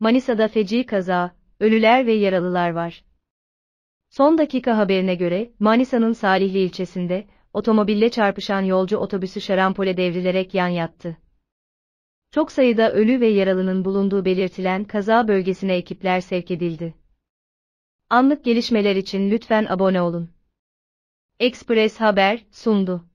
Manisa'da feci kaza, ölüler ve yaralılar var. Son dakika haberine göre, Manisa'nın Salihli ilçesinde, otomobille çarpışan yolcu otobüsü şarampole devrilerek yan yattı. Çok sayıda ölü ve yaralının bulunduğu belirtilen kaza bölgesine ekipler sevk edildi. Anlık gelişmeler için lütfen abone olun. Express Haber sundu.